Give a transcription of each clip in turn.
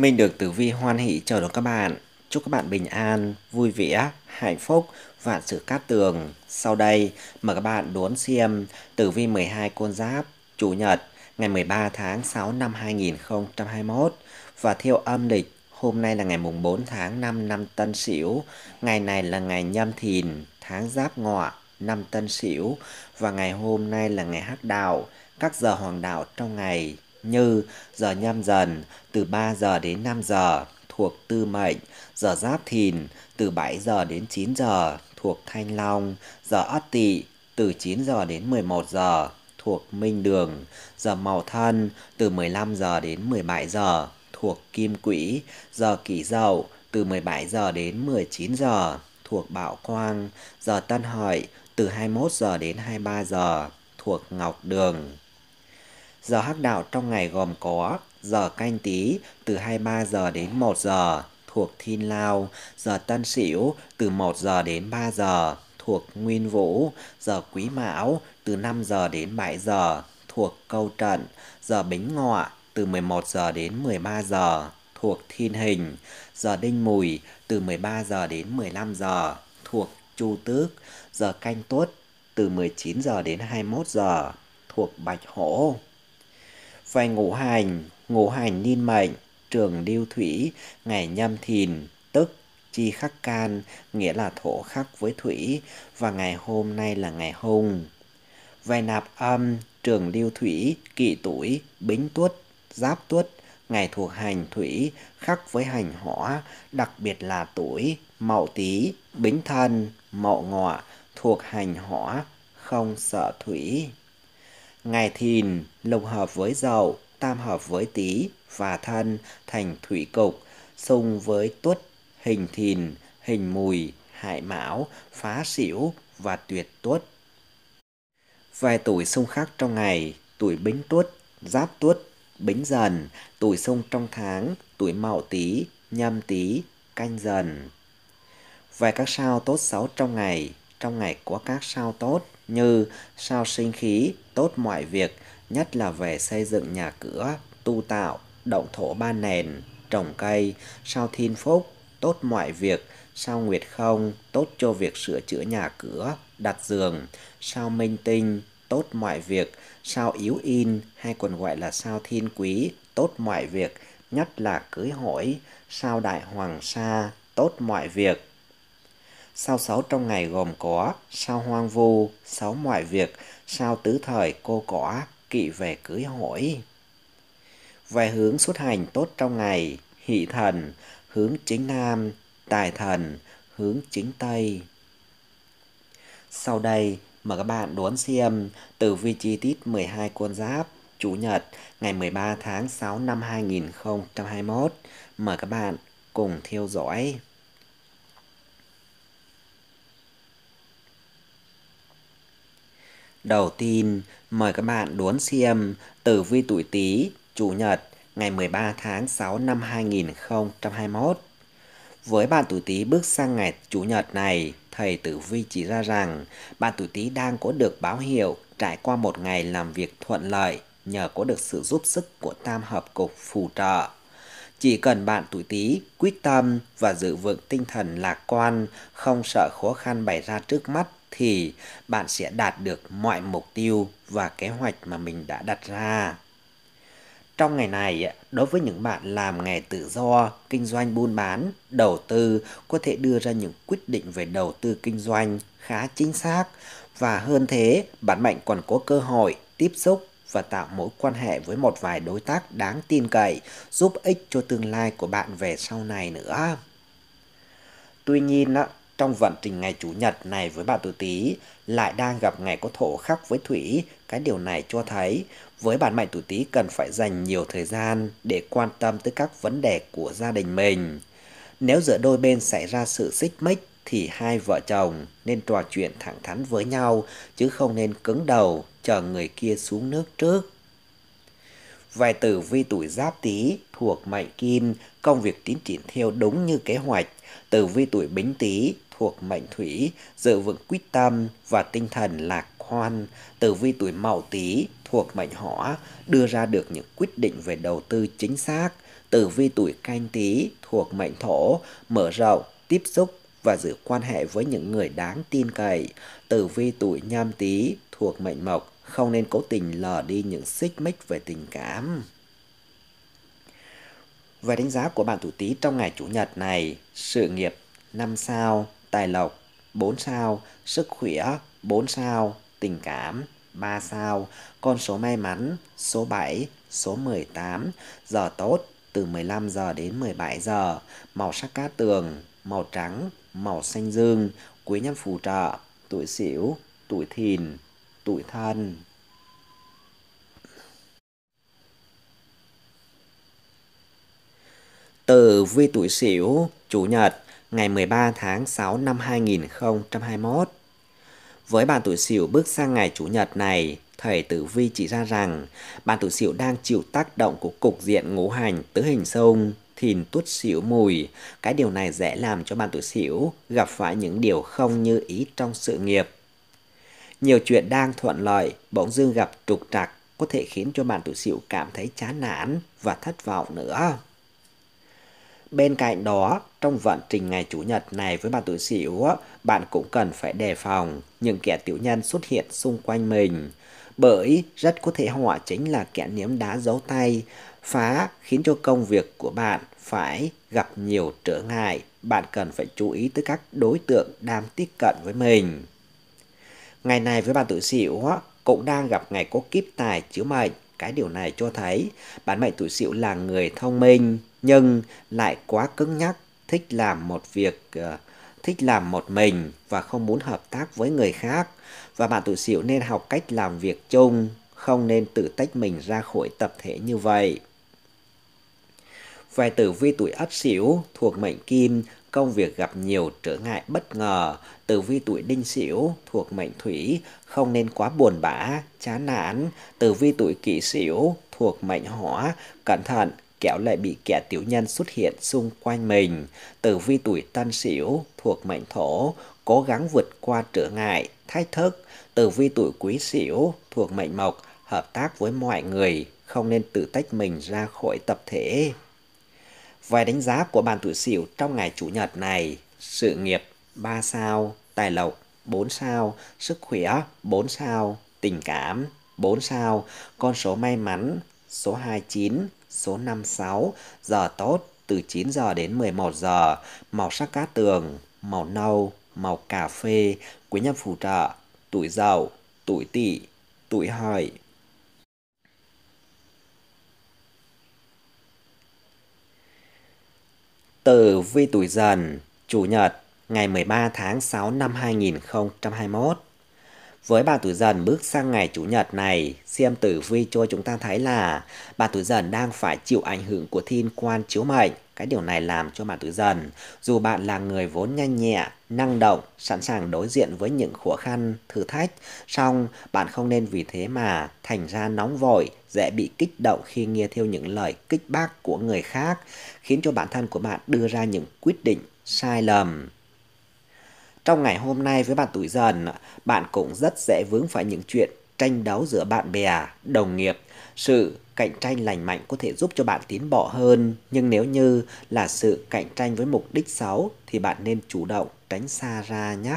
Minh được Tử Vi hoan hỷ chờ đón các bạn. Chúc các bạn bình an, vui vẻ, hạnh phúc, và sự cát tường. Sau đây, mời các bạn đón xem Tử Vi 12 con giáp, Chủ nhật, ngày 13 tháng 6 năm 2021 và theo âm lịch Hôm nay là ngày mùng 4 tháng 5 năm Tân Sửu, ngày này là ngày Nhâm Thìn, tháng Giáp Ngọ, năm Tân Sửu và ngày hôm nay là ngày Hắc Đạo, các giờ hoàng đạo trong ngày như giờ nhâm dần từ 3 giờ đến 5 giờ thuộc tư mệnh, giờ giáp thìn từ 7 giờ đến 9 giờ thuộc thanh long, giờ ất tỵ từ 9 giờ đến 11 giờ thuộc minh đường, giờ mậu thân từ 15 giờ đến 17 giờ thuộc kim quỹ, giờ kỷ dậu từ 17 giờ đến 19 giờ thuộc Bảo Quang, giờ Tân Hợi từ 21 giờ đến 23 giờ thuộc Ngọc Đường. Giờ hắc đạo trong ngày gồm có giờ canh tí từ 23 giờ đến 1 giờ thuộc Thiên Lao, giờ Tân Sửu từ 1 giờ đến 3 giờ thuộc Nguyên Vũ, giờ Quý Mão từ 5 giờ đến 7 giờ thuộc Câu Trận, giờ Bính Ngọ từ 11 giờ đến 13 giờ thuộc Thiên Hình, giờ Đinh Mùi từ 13 giờ đến 15 giờ thuộc Chu Tước, giờ Canh Tuất từ 19 giờ đến 21 giờ thuộc Bạch Hổ. Vài ngũ hành, ngũ hành niên mệnh, trường lưu thủy, ngày nhâm thìn, tức chi khắc can, nghĩa là thổ khắc với thủy, và ngày hôm nay là ngày hùng Vài nạp âm, trường lưu thủy, kỵ tuổi, bính tuất, giáp tuất, ngày thuộc hành thủy, khắc với hành hỏa, đặc biệt là tuổi, mậu tý, bính thân, mậu ngọ, thuộc hành hỏa, không sợ thủy ngày Thìn lục hợp với Dậu, tam hợp với Tý và Thân thành thủy cục, xung với Tuất, hình Thìn, hình Mùi, hại Mão, phá Sửu và tuyệt Tuất. Vài tuổi xung khắc trong ngày, tuổi Bính Tuất, Giáp Tuất, Bính Dần, tuổi xung trong tháng, tuổi Mậu Tý, Nhâm Tý, Canh Dần. Vài các sao tốt xấu trong ngày, trong ngày có các sao tốt như sao sinh khí, tốt mọi việc, nhất là về xây dựng nhà cửa, tu tạo, động thổ ba nền, trồng cây, sao thiên phúc, tốt mọi việc, sao nguyệt không, tốt cho việc sửa chữa nhà cửa, đặt giường, sao minh tinh, tốt mọi việc, sao yếu in hay còn gọi là sao thiên quý, tốt mọi việc, nhất là cưới hỏi, sao đại hoàng sa, tốt mọi việc. Sao sáu trong ngày gồm có sao hoang vu, sáu mọi việc, sao tứ thời cô cỏ, kỵ về cưới hỏi. Về hướng xuất hành tốt trong ngày, hỷ thần, hướng chính nam, tài thần, hướng chính tây. Sau đây, mời các bạn đón xem tử vi chi tiết 12 con giáp Chủ nhật ngày 13 tháng 6 năm 2021. Mời các bạn cùng theo dõi. Đầu tiên, mời các bạn đốn xem tử vi tuổi Tý, Chủ nhật, ngày 13 tháng 6 năm 2021. Với bạn tuổi Tý bước sang ngày Chủ nhật này, thầy tử vi chỉ ra rằng bạn tuổi Tý đang có được báo hiệu trải qua một ngày làm việc thuận lợi nhờ có được sự giúp sức của tam hợp cục phù trợ. Chỉ cần bạn tuổi Tý quyết tâm và giữ vững tinh thần lạc quan, không sợ khó khăn bày ra trước mắt thì bạn sẽ đạt được mọi mục tiêu và kế hoạch mà mình đã đặt ra. Trong ngày này, đối với những bạn làm nghề tự do, kinh doanh buôn bán, đầu tư có thể đưa ra những quyết định về đầu tư kinh doanh khá chính xác và hơn thế, bạn mạnh còn có cơ hội tiếp xúc và tạo mối quan hệ với một vài đối tác đáng tin cậy, giúp ích cho tương lai của bạn về sau này nữa. Tuy nhiên, trong vận trình ngày Chủ nhật này với bà tuổi Tý lại đang gặp ngày có thổ khắc với Thủy, cái điều này cho thấy với bản mệnh tuổi Tý cần phải dành nhiều thời gian để quan tâm tới các vấn đề của gia đình mình. Nếu giữa đôi bên xảy ra sự xích mích thì hai vợ chồng nên trò chuyện thẳng thắn với nhau chứ không nên cứng đầu chờ người kia xuống nước trước. Vài tử vi tuổi giáp tý thuộc mệnh kim, công việc tiến triển theo đúng như kế hoạch. Tử vi tuổi bính tý thuộc mệnh thủy, giữ vững quyết tâm và tinh thần lạc quan. tử vi tuổi mậu tý thuộc mệnh hỏa, đưa ra được những quyết định về đầu tư chính xác. Tử vi tuổi canh tý thuộc mệnh thổ, mở rộng, tiếp xúc và giữ quan hệ với những người đáng tin cậy. Tử vi tuổi nhâm tý thuộc mệnh mộc, không nên cố tình lờ đi những xích mích về tình cảm. Về đánh giá của bạn tuổi Tý trong ngày Chủ nhật này, sự nghiệp 5 sao, tài lộc 4 sao, sức khỏe 4 sao, tình cảm 3 sao, con số may mắn số 7, số 18, giờ tốt từ 15 giờ đến 17 giờ, màu sắc cát tường, màu trắng, màu xanh dương, quý nhân phù trợ, tuổi xỉu, tuổi thìn, tuổi thân. từ vi tuổi xỉu, chủ nhật, ngày 13 tháng 6 năm 2021. Với bạn tuổi Sửu bước sang ngày Chủ nhật này, thầy Tử Vi chỉ ra rằng bạn tuổi Sửu đang chịu tác động của cục diện ngũ hành tứ hình sông thìn tuất xỉu mùi. Cái điều này dễ làm cho bạn tuổi xỉu gặp phải những điều không như ý trong sự nghiệp. Nhiều chuyện đang thuận lợi, bỗng dưng gặp trục trặc có thể khiến cho bạn tuổi xỉu cảm thấy chán nản và thất vọng nữa. Bên cạnh đó, trong vận trình ngày Chủ nhật này với bạn tuổi Sửu, bạn cũng cần phải đề phòng những kẻ tiểu nhân xuất hiện xung quanh mình. Bởi rất có thể họ chính là kẻ ném đá giấu tay, phá khiến cho công việc của bạn phải gặp nhiều trở ngại. Bạn cần phải chú ý tới các đối tượng đang tiếp cận với mình. Ngày này với bạn tuổi Sửu cũng đang gặp ngày có kiếp tài chiếu mệnh. Cái điều này cho thấy bạn mệnh tuổi Sửu là người thông minh, nhưng lại quá cứng nhắc, thích làm một việc ờ, thích làm một mình và không muốn hợp tác với người khác và bạn tuổi sửu nên học cách làm việc chung, không nên tự tách mình ra khỏi tập thể như vậy. Về tử vi tuổi ất Sửu thuộc mệnh kim, công việc gặp nhiều trở ngại bất ngờ. Tử vi tuổi đinh Sửu thuộc mệnh thủy, không nên quá buồn bã, chán nản. Tử vi tuổi kỷ Sửu thuộc mệnh hỏa, cẩn thận kẻo lại bị kẻ tiểu nhân xuất hiện xung quanh mình. Tử vi tuổi tân sửu thuộc mệnh thổ, cố gắng vượt qua trở ngại, thách thức. Tử vi tuổi quý sửu thuộc mệnh mộc, hợp tác với mọi người, không nên tự tách mình ra khỏi tập thể. Vài đánh giá của bạn tuổi sửu trong ngày Chủ nhật này, sự nghiệp 3 sao, tài lộc 4 sao, sức khỏe 4 sao, tình cảm 4 sao, con số may mắn số 29, số 56, giờ tốt từ 9 giờ đến 11 giờ, màu sắc cát tường, màu nâu, màu cà phê, quý nhân phù trợ, tuổi dậu, tuổi tỵ, tuổi hợi. từ vi tuổi dần, chủ nhật, ngày 13 tháng 6 năm 2021. Với bà tuổi dần bước sang ngày Chủ nhật này, xem tử vi cho chúng ta thấy là bà tuổi dần đang phải chịu ảnh hưởng của thiên quan chiếu mệnh. Cái điều này làm cho bạn tuổi dần, dù bạn là người vốn nhanh nhẹ, năng động, sẵn sàng đối diện với những khó khăn, thử thách, song bạn không nên vì thế mà thành ra nóng vội, dễ bị kích động khi nghe theo những lời kích bác của người khác, khiến cho bản thân của bạn đưa ra những quyết định sai lầm. Trong ngày hôm nay với bạn tuổi dần, bạn cũng rất dễ vướng phải những chuyện tranh đấu giữa bạn bè, đồng nghiệp. Sự cạnh tranh lành mạnh có thể giúp cho bạn tiến bộ hơn, nhưng nếu như là sự cạnh tranh với mục đích xấu thì bạn nên chủ động tránh xa ra nhé.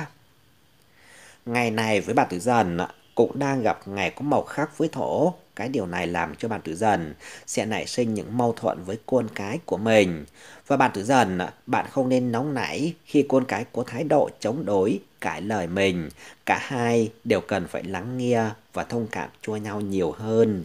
Ngày này với bạn tuổi dần cũng đang gặp ngày có màu khác với thổ, cái điều này làm cho bạn tử dần sẽ nảy sinh những mâu thuẫn với con cái của mình. Và bạn tử dần, bạn không nên nóng nảy khi con cái có thái độ chống đối, cãi lời mình. Cả hai đều cần phải lắng nghe và thông cảm cho nhau nhiều hơn.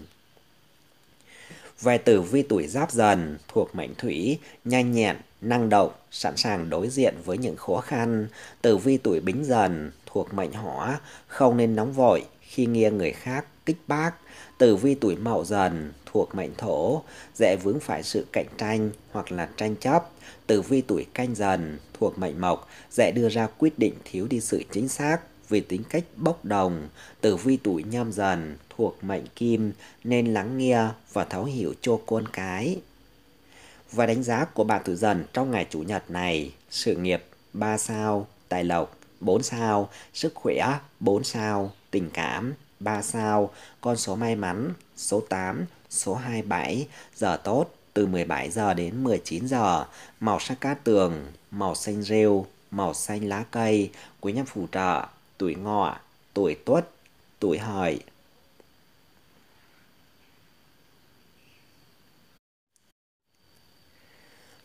Về tử vi tuổi giáp dần thuộc mệnh thủy, nhanh nhẹn, năng động, sẵn sàng đối diện với những khó khăn. Tử vi tuổi bính dần thuộc mệnh hỏa, không nên nóng vội khi nghe người khác kích bác Tử vi tuổi mậu dần thuộc mệnh thổ, dễ vướng phải sự cạnh tranh hoặc là tranh chấp. Tử vi tuổi canh dần thuộc mệnh mộc, dễ đưa ra quyết định thiếu đi sự chính xác vì tính cách bốc đồng. Tử vi tuổi nhâm dần thuộc mệnh kim nên lắng nghe và thấu hiểu cho con cái. Và đánh giá của bạn tuổi dần trong ngày chủ nhật này, sự nghiệp 3 sao, tài lộc 4 sao, sức khỏe 4 sao, tình cảm 3 sao, con số may mắn, số 8, số 27, giờ tốt từ 17 giờ đến 19 giờ, màu sắc cát tường, màu xanh rêu, màu xanh lá cây, quý nhân phù trợ, tuổi ngọ, tuổi tuất, tuổi hợi.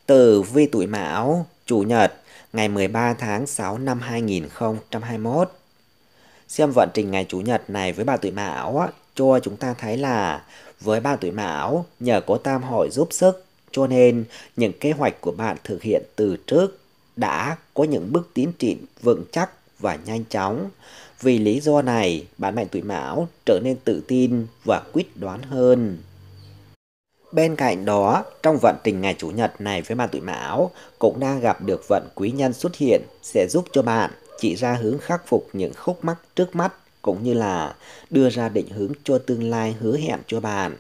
Từ vi tuổi Mão, Chủ nhật, ngày 13 tháng 6 năm 2021 xem vận trình ngày Chủ nhật này với bà tuổi Mão cho chúng ta thấy là với bà tuổi Mão nhờ có tam hội giúp sức cho nên những kế hoạch của bạn thực hiện từ trước đã có những bước tiến triển vững chắc và nhanh chóng. Vì lý do này, bạn mệnh tuổi Mão trở nên tự tin và quyết đoán hơn. Bên cạnh đó, trong vận trình ngày Chủ nhật này với bạn tuổi Mão cũng đang gặp được vận quý nhân xuất hiện sẽ giúp cho bạn chỉ ra hướng khắc phục những khúc mắc trước mắt cũng như là đưa ra định hướng cho tương lai hứa hẹn cho bạn.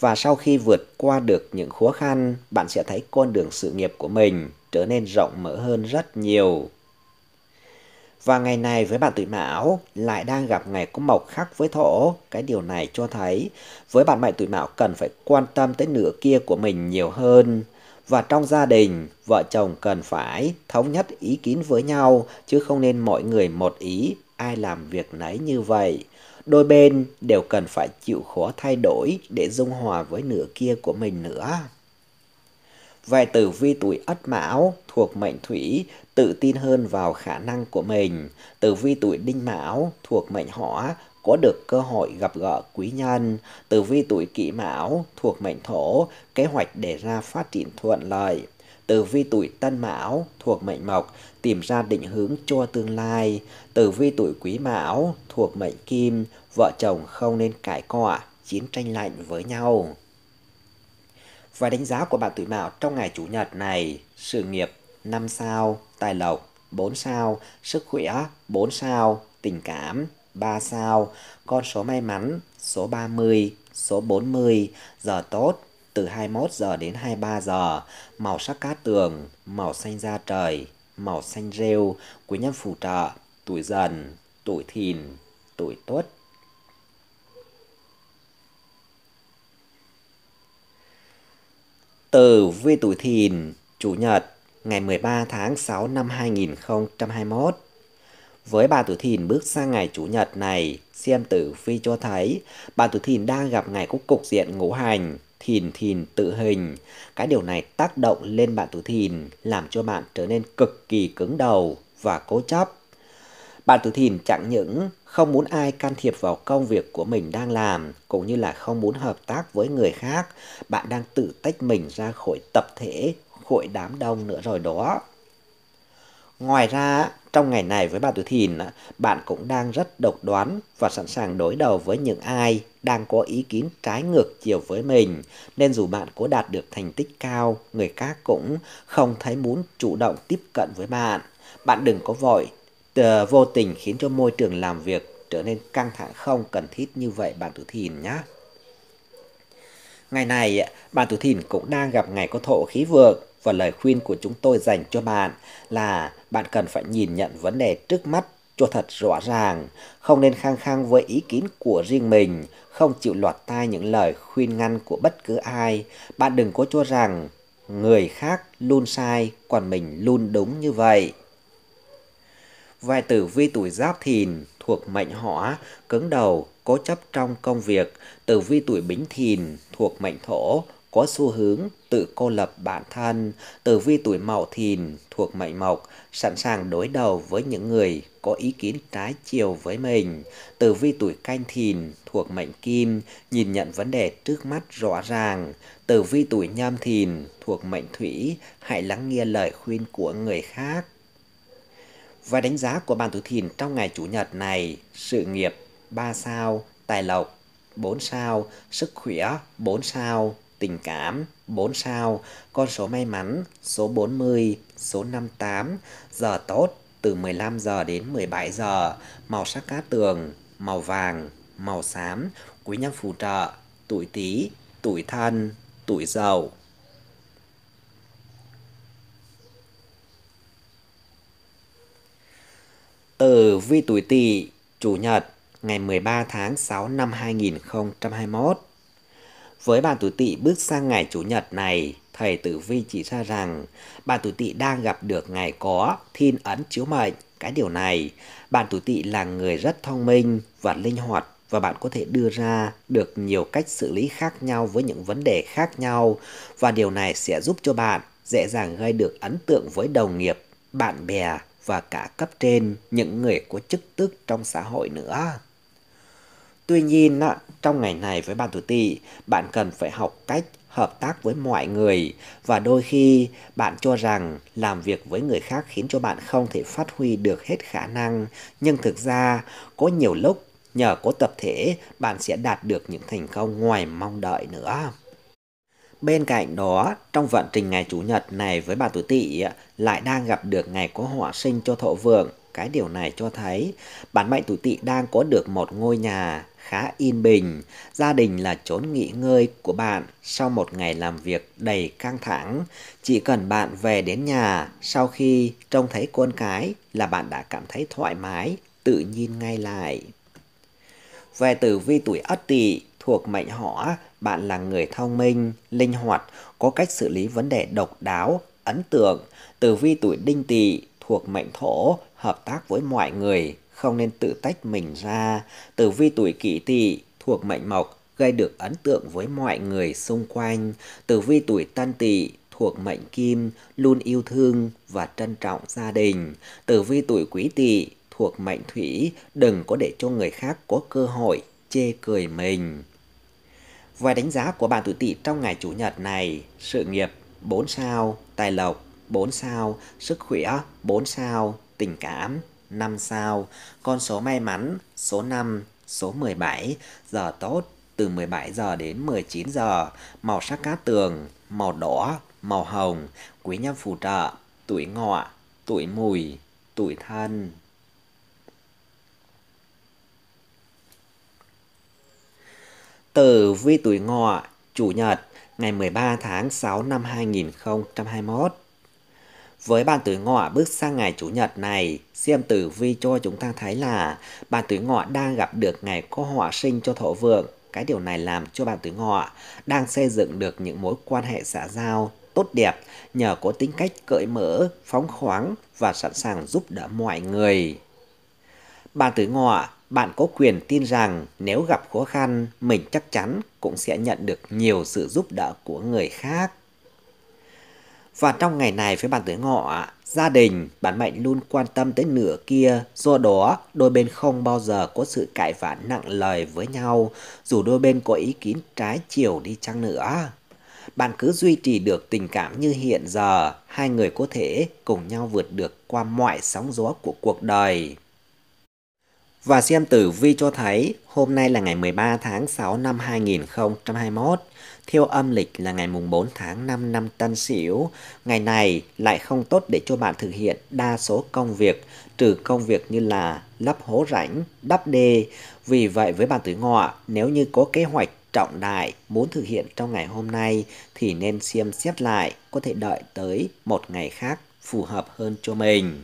Và sau khi vượt qua được những khó khăn, bạn sẽ thấy con đường sự nghiệp của mình trở nên rộng mở hơn rất nhiều. Và ngày này với bạn tuổi mão lại đang gặp ngày có mộc khắc với thổ. Cái điều này cho thấy với bạn mệnh tuổi mão cần phải quan tâm tới nửa kia của mình nhiều hơn. Và trong gia đình, vợ chồng cần phải thống nhất ý kiến với nhau, chứ không nên mọi người một ý, ai làm việc nấy như vậy. Đôi bên đều cần phải chịu khó thay đổi để dung hòa với nửa kia của mình nữa. Về tử vi tuổi Ất Mão thuộc mệnh Thủy, tự tin hơn vào khả năng của mình. Tử vi tuổi Đinh Mão thuộc mệnh Hỏa, có được cơ hội gặp gỡ quý nhân, tử vi tuổi kỷ mão thuộc mệnh thổ, kế hoạch đề ra phát triển thuận lợi. Tử vi tuổi tân mão thuộc mệnh mộc, tìm ra định hướng cho tương lai. Tử vi tuổi quý mão thuộc mệnh kim, vợ chồng không nên cãi cọ, chiến tranh lạnh với nhau. Và đánh giá của bạn tuổi mão trong ngày Chủ nhật này, sự nghiệp 5 sao, tài lộc 4 sao, sức khỏe 4 sao, tình cảm 3 sao, con số may mắn, số 30, số 40, giờ tốt, từ 21 giờ đến 23 giờ, màu sắc cát tường, màu xanh da trời, màu xanh rêu, quý nhân phù trợ, tuổi dần, tuổi thìn, tuổi tuất. Từ vi tuổi thìn, Chủ nhật, ngày 13 tháng 6 năm 2021. Với bà Tử Thìn bước sang ngày Chủ nhật này, xem tử phi cho thấy bà Tử Thìn đang gặp ngày cúc cục diện ngũ hành, thìn thìn tự hình. Cái điều này tác động lên bạn Tử Thìn, làm cho bạn trở nên cực kỳ cứng đầu và cố chấp. Bạn Tử Thìn chẳng những không muốn ai can thiệp vào công việc của mình đang làm, cũng như là không muốn hợp tác với người khác, bạn đang tự tách mình ra khỏi tập thể, khỏi đám đông nữa rồi đó. Ngoài ra, trong ngày này với bạn tuổi thìn, bạn cũng đang rất độc đoán và sẵn sàng đối đầu với những ai đang có ý kiến trái ngược chiều với mình, nên dù bạn có đạt được thành tích cao, người khác cũng không thấy muốn chủ động tiếp cận với bạn. Bạn đừng có vội, ờ, vô tình khiến cho môi trường làm việc trở nên căng thẳng không cần thiết như vậy bạn tuổi thìn nhé. Ngày này, bạn tuổi thìn cũng đang gặp ngày có thổ khí vượng, và lời khuyên của chúng tôi dành cho bạn là bạn cần phải nhìn nhận vấn đề trước mắt cho thật rõ ràng, không nên khăng khăng với ý kiến của riêng mình, không chịu lọt tai những lời khuyên ngăn của bất cứ ai. Bạn đừng có cho rằng người khác luôn sai còn mình luôn đúng như vậy. Vài tử vi tuổi giáp thìn thuộc mệnh hỏa, cứng đầu, cố chấp trong công việc. Tử vi tuổi bính thìn thuộc mệnh thổ, có xu hướng tự cô lập bản thân, tử vi tuổi mậu thìn thuộc mệnh mộc, sẵn sàng đối đầu với những người có ý kiến trái chiều với mình. Tử vi tuổi canh thìn thuộc mệnh kim, nhìn nhận vấn đề trước mắt rõ ràng. Tử vi tuổi nhâm thìn thuộc mệnh thủy, hãy lắng nghe lời khuyên của người khác. Và đánh giá của bạn tuổi thìn trong ngày Chủ nhật này, sự nghiệp 3 sao, tài lộc 4 sao, sức khỏe 4 sao, tình cảm 4 sao, con số may mắn số 40, số 58, giờ tốt từ 15 giờ đến 17 giờ, màu sắc cá tường, màu vàng, màu xám, quý nhân phù trợ, tuổi Tý, tuổi Thân, tuổi Dậu. từ vi tuổi Tỵ, chủ nhật, ngày 13 tháng 6 năm 2021. Với bà tuổi tỵ bước sang ngày Chủ nhật này, thầy Tử Vi chỉ ra rằng bạn tuổi tỵ đang gặp được ngày có thiên ấn chiếu mệnh. Cái điều này, bạn tuổi tỵ là người rất thông minh và linh hoạt và bạn có thể đưa ra được nhiều cách xử lý khác nhau với những vấn đề khác nhau và điều này sẽ giúp cho bạn dễ dàng gây được ấn tượng với đồng nghiệp, bạn bè và cả cấp trên, những người có chức tước trong xã hội nữa. Tuy nhiên, trong ngày này với bạn tuổi tỵ, bạn cần phải học cách hợp tác với mọi người và đôi khi bạn cho rằng làm việc với người khác khiến cho bạn không thể phát huy được hết khả năng, nhưng thực ra có nhiều lúc nhờ có tập thể bạn sẽ đạt được những thành công ngoài mong đợi nữa. Bên cạnh đó, trong vận trình ngày Chủ nhật này với bà tuổi tỵ lại đang gặp được ngày có họa sinh cho thọ vượng. Cái điều này cho thấy bạn mệnh tuổi tỵ đang có được một ngôi nhà khá yên bình. Gia đình là chốn nghỉ ngơi của bạn sau một ngày làm việc đầy căng thẳng. Chỉ cần bạn về đến nhà, sau khi trông thấy con cái là bạn đã cảm thấy thoải mái, tự nhiên ngay lại. Về tử vi tuổi Ất Tỵ thuộc mệnh Hỏa, bạn là người thông minh, linh hoạt, có cách xử lý vấn đề độc đáo, ấn tượng. Tử vi tuổi Đinh Tỵ thuộc mệnh Thổ, hợp tác với mọi người, không nên tự tách mình ra. Tử vi tuổi kỷ tỵ thuộc mệnh mộc gây được ấn tượng với mọi người xung quanh. Tử vi tuổi tân tỵ thuộc mệnh kim luôn yêu thương và trân trọng gia đình. Tử vi tuổi quý tỵ thuộc mệnh thủy đừng có để cho người khác có cơ hội chê cười mình. Vài đánh giá của bạn tuổi tỵ trong ngày chủ nhật này, sự nghiệp 4 sao, tài lộc 4 sao, sức khỏe 4 sao, tình cảm 5 sao, con số may mắn, số 5, số 17, giờ tốt từ 17 giờ đến 19 giờ, màu sắc cát tường, màu đỏ, màu hồng, quý nhân phù trợ, tuổi ngọ, tuổi mùi, tuổi thân. từ vi tuổi ngọ, chủ nhật, ngày 13 tháng 6 năm 2021. Với bàn tuổi ngọ bước sang ngày Chủ nhật này, xem tử vi cho chúng ta thấy là bàn tuổi ngọ đang gặp được ngày có họa sinh cho thổ vượng. Cái điều này làm cho bàn tuổi ngọ đang xây dựng được những mối quan hệ xã giao tốt đẹp nhờ có tính cách cởi mở, phóng khoáng và sẵn sàng giúp đỡ mọi người. Bạn tuổi ngọ, bạn có quyền tin rằng nếu gặp khó khăn, mình chắc chắn cũng sẽ nhận được nhiều sự giúp đỡ của người khác. Và trong ngày này với bạn tuổi ngọ, gia đình, bản mệnh luôn quan tâm tới nửa kia, do đó đôi bên không bao giờ có sự cãi vã nặng lời với nhau, dù đôi bên có ý kiến trái chiều đi chăng nữa. Bạn cứ duy trì được tình cảm như hiện giờ, hai người có thể cùng nhau vượt được qua mọi sóng gió của cuộc đời. Và xem tử vi cho thấy hôm nay là ngày 13 tháng 6 năm 2021 theo âm lịch là ngày mùng 4 tháng 5 năm Tân Sửu. Ngày này lại không tốt để cho bạn thực hiện đa số công việc, trừ công việc như là lấp hố rãnh, đắp đê. Vì vậy với bạn tuổi ngọ, nếu như có kế hoạch trọng đại muốn thực hiện trong ngày hôm nay thì nên xem xét lại, có thể đợi tới một ngày khác phù hợp hơn cho mình.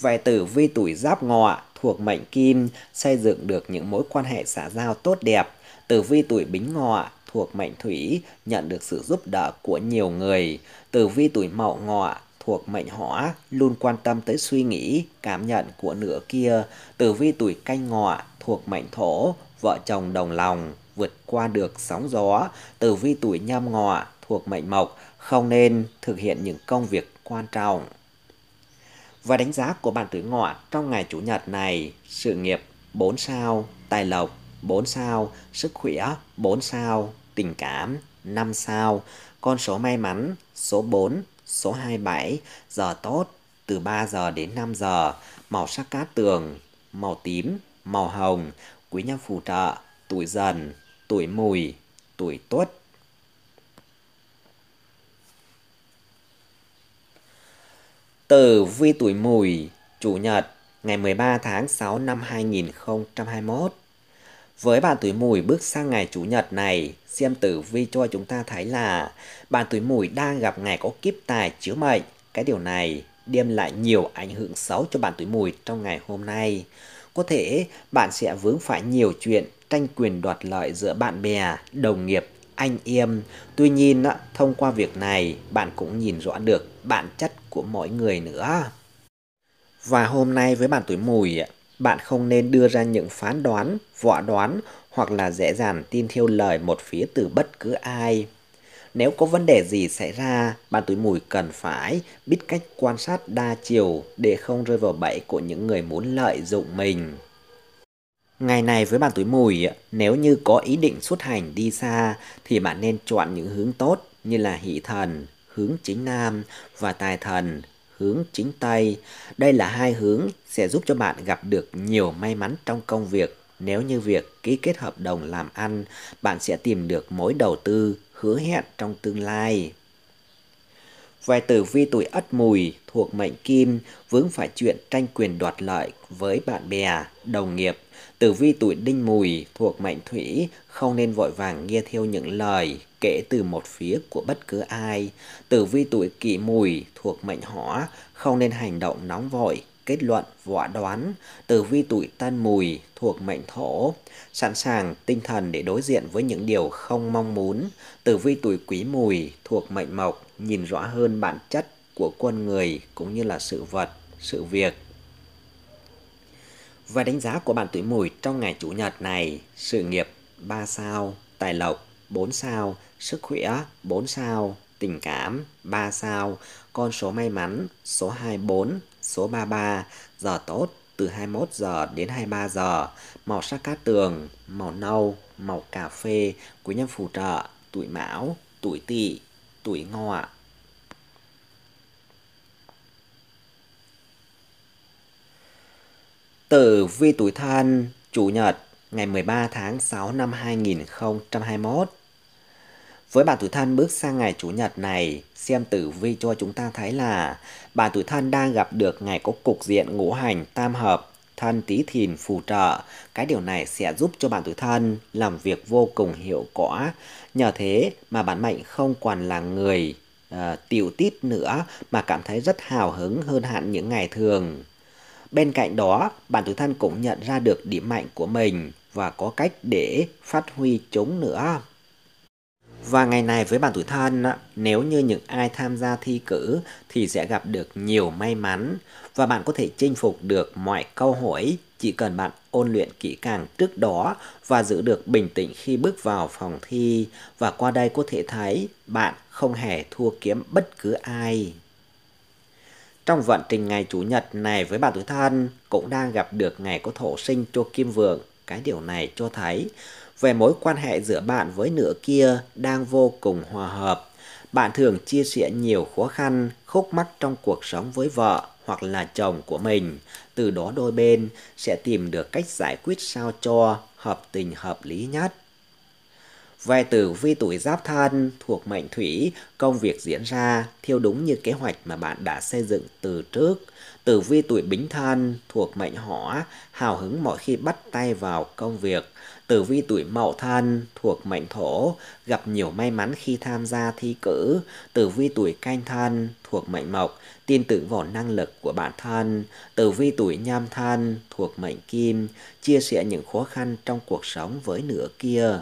Vài tử vi tuổi giáp ngọ thuộc mệnh kim xây dựng được những mối quan hệ xã giao tốt đẹp Tử vi tuổi Bính Ngọ thuộc mệnh Thủy nhận được sự giúp đỡ của nhiều người. Tử vi tuổi Mậu Ngọ thuộc mệnh Hỏa luôn quan tâm tới suy nghĩ, cảm nhận của nửa kia. Tử vi tuổi Canh Ngọ thuộc mệnh Thổ, vợ chồng đồng lòng vượt qua được sóng gió. Tử vi tuổi Nhâm Ngọ thuộc mệnh Mộc không nên thực hiện những công việc quan trọng. Và đánh giá của bạn tuổi ngọ trong ngày chủ nhật này, sự nghiệp 4 sao, tài lộc 4 sao, sức khỏe 4 sao, tình cảm 5 sao, con số may mắn số 4, số 27, giờ tốt từ 3 giờ đến 5 giờ, màu sắc cát tường, màu tím, màu hồng, quý nhân phù trợ, tuổi dần, tuổi mùi, tuổi tuất. từ vi tuổi mùi, chủ nhật, ngày 13 tháng 6 năm 2021. Với bạn tuổi mùi bước sang ngày Chủ nhật này, xem tử vi cho chúng ta thấy là bạn tuổi mùi đang gặp ngày có kiếp tài chiếu mệnh. Cái điều này đem lại nhiều ảnh hưởng xấu cho bạn tuổi mùi trong ngày hôm nay. Có thể bạn sẽ vướng phải nhiều chuyện tranh quyền đoạt lợi giữa bạn bè, đồng nghiệp, anh em. Tuy nhiên, thông qua việc này, bạn cũng nhìn rõ được bản chất của mỗi người nữa. Và hôm nay với bạn tuổi mùi, bạn không nên đưa ra những phán đoán, vọa đoán hoặc là dễ dàng tin theo lời một phía từ bất cứ ai. Nếu có vấn đề gì xảy ra, bạn tuổi mùi cần phải biết cách quan sát đa chiều để không rơi vào bẫy của những người muốn lợi dụng mình. Ngày này với bạn tuổi mùi, nếu như có ý định xuất hành đi xa thì bạn nên chọn những hướng tốt như là hỷ thần, hướng chính nam và tài thần, hướng chính tay. Đây là hai hướng sẽ giúp cho bạn gặp được nhiều may mắn trong công việc. Nếu như việc ký kết hợp đồng làm ăn, bạn sẽ tìm được mối đầu tư hứa hẹn trong tương lai. Về tử vi tuổi ất mùi thuộc mệnh kim vướng phải chuyện tranh quyền đoạt lợi với bạn bè, đồng nghiệp Tử vi tuổi đinh mùi thuộc mệnh thủy không nên vội vàng nghe theo những lời kể từ một phía của bất cứ ai. Tử vi tuổi kỷ mùi thuộc mệnh hỏa không nên hành động nóng vội, kết luận, võ đoán. Tử vi tuổi tân mùi thuộc mệnh thổ sẵn sàng tinh thần để đối diện với những điều không mong muốn. Tử vi tuổi quý mùi thuộc mệnh mộc nhìn rõ hơn bản chất của con người cũng như là sự vật, sự việc. Và đánh giá của bạn tuổi mùi trong ngày Chủ nhật này, sự nghiệp 3 sao, tài lộc 4 sao, sức khỏe 4 sao, tình cảm 3 sao, con số may mắn số 24, số 33, giờ tốt từ 21 giờ đến 23 giờ, màu sắc cát tường, màu nâu, màu cà phê, quý nhân phù trợ, tuổi mão, tuổi tỵ, tuổi ngọ. Tử vi tuổi thân, Chủ nhật, ngày 13 tháng 6 năm 2021. Với bạn tuổi thân bước sang ngày Chủ nhật này, xem tử vi cho chúng ta thấy là bạn tuổi thân đang gặp được ngày có cục diện ngũ hành tam hợp, thân tí thìn phù trợ. Cái điều này sẽ giúp cho bạn tuổi thân làm việc vô cùng hiệu quả. Nhờ thế mà bạn mệnh không còn là người uh, tiểu tít nữa mà cảm thấy rất hào hứng hơn hẳn những ngày thường. Bên cạnh đó, bản thân thân cũng nhận ra được điểm mạnh của mình và có cách để phát huy chúng nữa. Và ngày này với bản tuổi thân, nếu như những ai tham gia thi cử thì sẽ gặp được nhiều may mắn và bạn có thể chinh phục được mọi câu hỏi chỉ cần bạn ôn luyện kỹ càng trước đó và giữ được bình tĩnh khi bước vào phòng thi và qua đây có thể thấy bạn không hề thua kiếm bất cứ ai. Trong vận trình ngày Chủ nhật này với bạn tuổi thân cũng đang gặp được ngày có thổ sinh cho kim vượng. Cái điều này cho thấy về mối quan hệ giữa bạn với nửa kia đang vô cùng hòa hợp. Bạn thường chia sẻ nhiều khó khăn, khúc mắc trong cuộc sống với vợ hoặc là chồng của mình. Từ đó đôi bên sẽ tìm được cách giải quyết sao cho hợp tình hợp lý nhất. Về tử vi tuổi giáp thân thuộc mệnh thủy, công việc diễn ra theo đúng như kế hoạch mà bạn đã xây dựng từ trước. Tử vi tuổi bính thân thuộc mệnh hỏa, hào hứng mọi khi bắt tay vào công việc. Tử vi tuổi mậu thân thuộc mệnh thổ, gặp nhiều may mắn khi tham gia thi cử. Tử vi tuổi canh thân thuộc mệnh mộc, tin tưởng vào năng lực của bản thân. Tử vi tuổi nhâm thân thuộc mệnh kim, chia sẻ những khó khăn trong cuộc sống với nửa kia.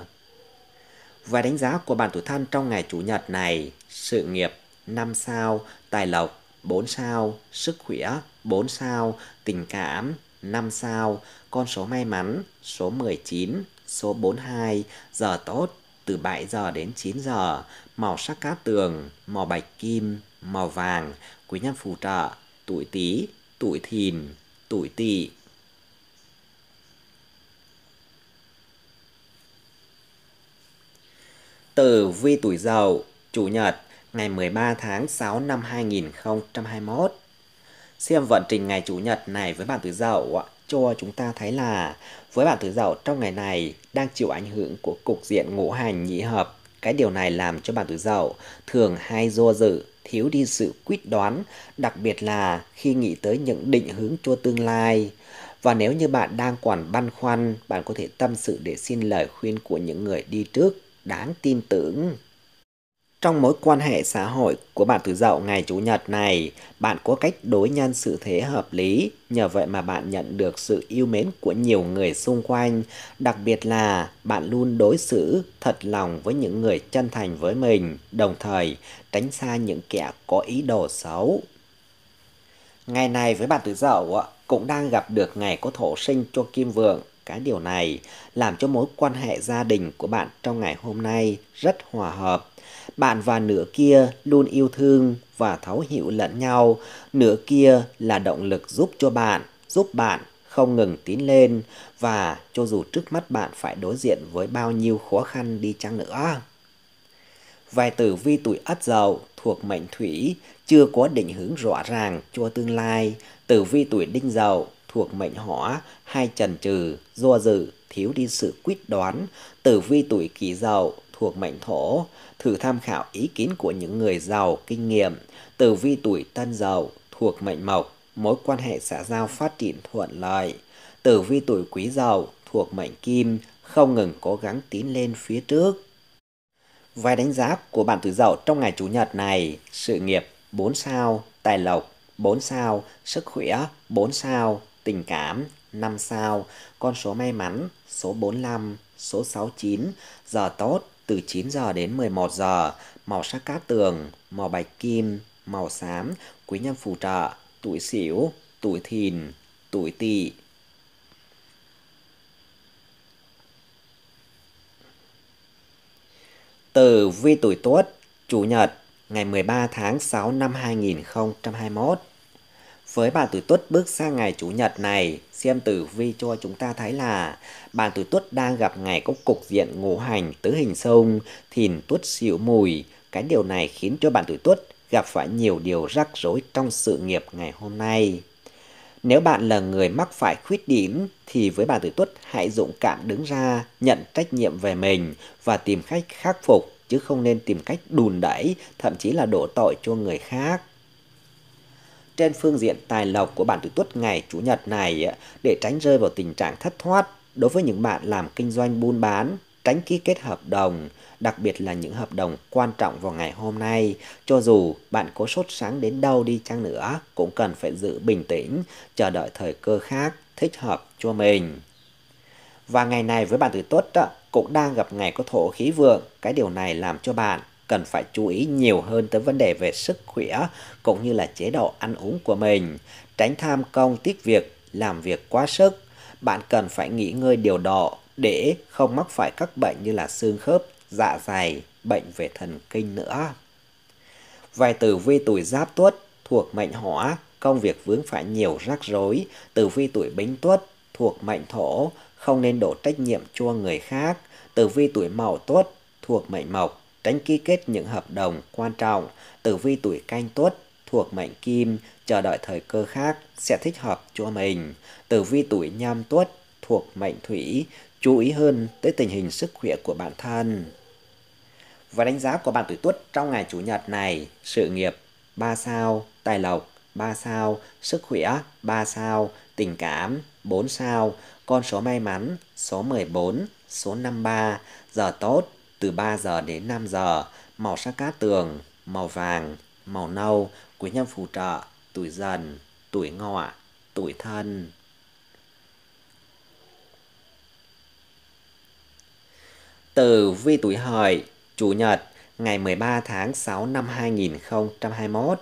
Và đánh giá của bản tuổi thân trong ngày Chủ nhật này, sự nghiệp 5 sao, tài lộc 4 sao, sức khỏe 4 sao, tình cảm 5 sao, con số may mắn số 19, số 42, giờ tốt từ 7 giờ đến 9 giờ, màu sắc cát tường, màu bạch kim, màu vàng, quý nhân phù trợ, tuổi Tý, tuổi Thìn, tuổi Tỵ, Tử vi tuổi Dậu, Chủ nhật, ngày 13 tháng 6 năm 2021. Xem vận trình ngày Chủ nhật này với bạn tuổi Dậu cho chúng ta thấy là với bạn tuổi Dậu trong ngày này đang chịu ảnh hưởng của cục diện ngũ hành nhị hợp. Cái điều này làm cho bạn tuổi Dậu thường hay do dự, thiếu đi sự quyết đoán, đặc biệt là khi nghĩ tới những định hướng cho tương lai. Và nếu như bạn đang còn băn khoăn, bạn có thể tâm sự để xin lời khuyên của những người đi trước đáng tin tưởng. Trong mối quan hệ xã hội của bạn tuổi dậu ngày Chủ nhật này, bạn có cách đối nhân sự thế hợp lý, nhờ vậy mà bạn nhận được sự yêu mến của nhiều người xung quanh, đặc biệt là bạn luôn đối xử thật lòng với những người chân thành với mình, đồng thời tránh xa những kẻ có ý đồ xấu. Ngày này với bạn tuổi dậu cũng đang gặp được ngày có thổ sinh cho kim vượng cái điều này làm cho mối quan hệ gia đình của bạn trong ngày hôm nay rất hòa hợp. Bạn và nửa kia luôn yêu thương và thấu hiểu lẫn nhau. Nửa kia là động lực giúp cho bạn, giúp bạn không ngừng tiến lên và cho dù trước mắt bạn phải đối diện với bao nhiêu khó khăn đi chăng nữa. Vài tử vi tuổi ất dậu thuộc mệnh thủy chưa có định hướng rõ ràng cho tương lai. Tử vi tuổi đinh dậu thuộc mệnh hỏa, hay trần trừ, do dự, thiếu đi sự quyết đoán, tử vi tuổi kỷ dậu thuộc mệnh thổ, thử tham khảo ý kiến của những người giàu kinh nghiệm, tử vi tuổi tân dậu thuộc mệnh mộc, mối quan hệ xã giao phát triển thuận lợi, tử vi tuổi quý dậu thuộc mệnh kim, không ngừng cố gắng tiến lên phía trước. Vài đánh giá của bạn tuổi dậu trong ngày chủ nhật này, sự nghiệp 4 sao, tài lộc 4 sao, sức khỏe 4 sao, tình cảm 5 sao, con số may mắn số 45, số 69, giờ tốt từ 9 giờ đến 11 giờ, màu sắc cát tường, màu bạch kim, màu xám, quý nhân phù trợ, tuổi xỉu, tuổi thìn, tuổi tỵ. Từ vi tuổi tuất, chủ nhật, ngày 13 tháng 6 năm 2021. Với bàn tuổi tuất bước sang ngày Chủ nhật này, xem tử vi cho chúng ta thấy là bàn tuổi tuất đang gặp ngày có cục diện ngũ hành tứ hình sông, thìn tuất xịu mùi. Cái điều này khiến cho bạn tuổi tuất gặp phải nhiều điều rắc rối trong sự nghiệp ngày hôm nay. Nếu bạn là người mắc phải khuyết điểm thì với bạn tuổi tuất hãy dũng cảm đứng ra, nhận trách nhiệm về mình và tìm cách khắc phục chứ không nên tìm cách đùn đẩy, thậm chí là đổ tội cho người khác trên phương diện tài lộc của bản tứ tuất ngày Chủ nhật này để tránh rơi vào tình trạng thất thoát đối với những bạn làm kinh doanh buôn bán, tránh ký kết hợp đồng, đặc biệt là những hợp đồng quan trọng vào ngày hôm nay. Cho dù bạn có sốt sáng đến đâu đi chăng nữa, cũng cần phải giữ bình tĩnh, chờ đợi thời cơ khác thích hợp cho mình. Và ngày này với bạn tử tuất cũng đang gặp ngày có thổ khí vượng, cái điều này làm cho bạn cần phải chú ý nhiều hơn tới vấn đề về sức khỏe cũng như là chế độ ăn uống của mình. Tránh tham công tiếc việc, làm việc quá sức. Bạn cần phải nghỉ ngơi điều độ để không mắc phải các bệnh như là xương khớp, dạ dày, bệnh về thần kinh nữa. Vài tử vi tuổi giáp tuất thuộc mệnh hỏa, công việc vướng phải nhiều rắc rối. Tử vi tuổi bính tuất thuộc mệnh thổ, không nên đổ trách nhiệm cho người khác. Tử vi tuổi mậu tuất thuộc mệnh mộc, tránh ký kết những hợp đồng quan trọng, tử vi tuổi canh tuất thuộc mệnh kim, chờ đợi thời cơ khác sẽ thích hợp cho mình. Tử vi tuổi nhâm tuất thuộc mệnh thủy, chú ý hơn tới tình hình sức khỏe của bản thân. Và đánh giá của bạn tuổi tuất trong ngày Chủ nhật này, sự nghiệp 3 sao, tài lộc 3 sao, sức khỏe 3 sao, tình cảm 4 sao, con số may mắn số 14, số 53, giờ tốt từ 3 giờ đến 5 giờ, màu sắc cát tường, màu vàng, màu nâu quý nhân phù trợ, tuổi dần, tuổi ngọ, tuổi thân. Từ vi tuổi hợi, Chủ nhật, ngày 13 tháng 6 năm 2021.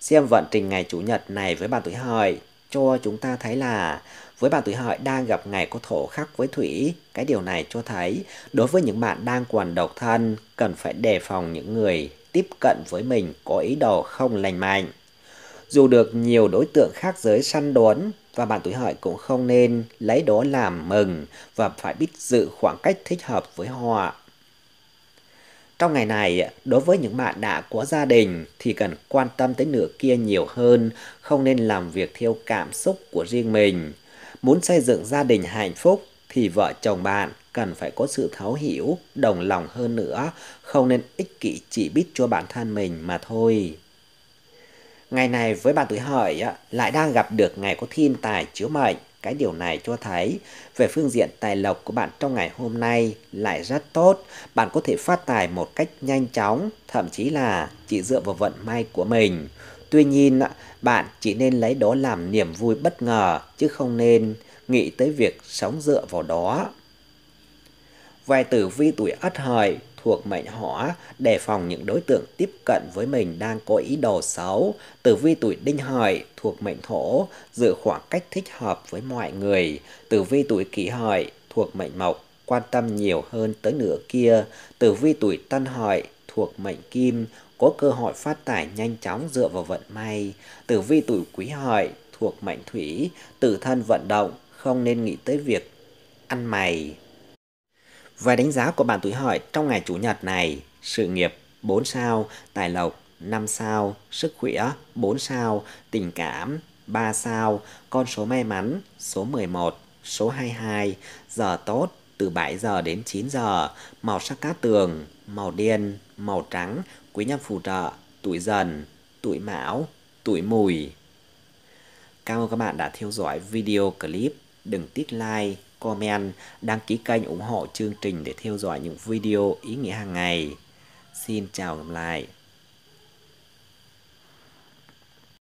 Xem vận trình ngày Chủ nhật này với bạn tuổi hợi cho chúng ta thấy là với bạn tuổi hợi đang gặp ngày có thổ khắc với thủy, cái điều này cho thấy đối với những bạn đang còn độc thân cần phải đề phòng những người tiếp cận với mình có ý đồ không lành mạnh. Dù được nhiều đối tượng khác giới săn đón và bạn tuổi hợi cũng không nên lấy đó làm mừng và phải biết giữ khoảng cách thích hợp với họ. Trong ngày này, đối với những bạn đã có gia đình thì cần quan tâm tới nửa kia nhiều hơn, không nên làm việc theo cảm xúc của riêng mình. Muốn xây dựng gia đình hạnh phúc thì vợ chồng bạn cần phải có sự thấu hiểu, đồng lòng hơn nữa, không nên ích kỷ chỉ biết cho bản thân mình mà thôi. Ngày này với bạn tuổi hợi lại đang gặp được ngày có thiên tài chiếu mệnh. Cái điều này cho thấy về phương diện tài lộc của bạn trong ngày hôm nay lại rất tốt. Bạn có thể phát tài một cách nhanh chóng, thậm chí là chỉ dựa vào vận may của mình. Tuy nhiên, bạn chỉ nên lấy đó làm niềm vui bất ngờ, chứ không nên nghĩ tới việc sống dựa vào đó. Vài tử vi tuổi ất hợi thuộc mệnh hỏa, đề phòng những đối tượng tiếp cận với mình đang có ý đồ xấu. Tử vi tuổi đinh hợi thuộc mệnh thổ, giữ khoảng cách thích hợp với mọi người. Tử vi tuổi kỷ hợi thuộc mệnh mộc, quan tâm nhiều hơn tới nửa kia. Tử vi tuổi tân hợi thuộc mệnh kim, có cơ hội phát tài nhanh chóng dựa vào vận may. Tử vi tuổi quý hợi thuộc mệnh thủy, tử thân vận động, không nên nghĩ tới việc ăn mày. Vài đánh giá của bạn tuổi hợi trong ngày chủ nhật này, sự nghiệp 4 sao, tài lộc 5 sao, sức khỏe 4 sao, tình cảm 3 sao, con số may mắn số 11, số 22, giờ tốt từ 7 giờ đến 9 giờ, màu sắc cát tường, màu đen, màu trắng, quý nhân phù trợ, tuổi dần, tuổi mão, tuổi mùi. Cảm ơn các bạn đã theo dõi video clip. Đừng tiếc like, comment, đăng ký kênh ủng hộ chương trình để theo dõi những video ý nghĩa hàng ngày. Xin chào gặp lại.